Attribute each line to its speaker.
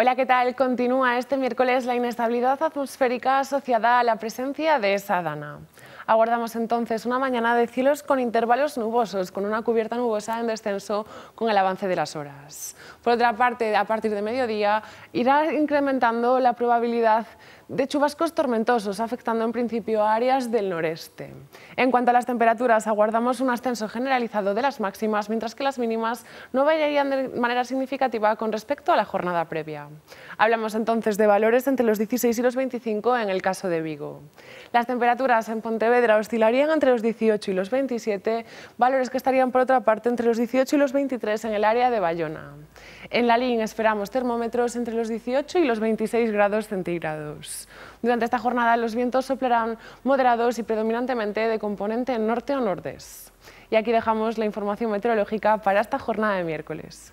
Speaker 1: Hola, ¿qué tal? Continúa este miércoles la inestabilidad atmosférica asociada a la presencia de esa dana. Aguardamos entonces una mañana de cielos con intervalos nubosos, con una cubierta nubosa en descenso con el avance de las horas. Por otra parte, a partir de mediodía irá incrementando la probabilidad de chubascos tormentosos, afectando en principio a áreas del noreste. En cuanto a las temperaturas, aguardamos un ascenso generalizado de las máximas, mientras que las mínimas no variarían de manera significativa con respecto a la jornada previa. Hablamos entonces de valores entre los 16 y los 25 en el caso de Vigo. Las temperaturas en Pontevedra oscilarían entre los 18 y los 27, valores que estarían por otra parte entre los 18 y los 23 en el área de Bayona. En La Lalín esperamos termómetros entre los 18 y los 26 grados centígrados. Durante esta jornada los vientos soplarán moderados y predominantemente de componente norte o nordés. Y aquí dejamos la información meteorológica para esta jornada de miércoles.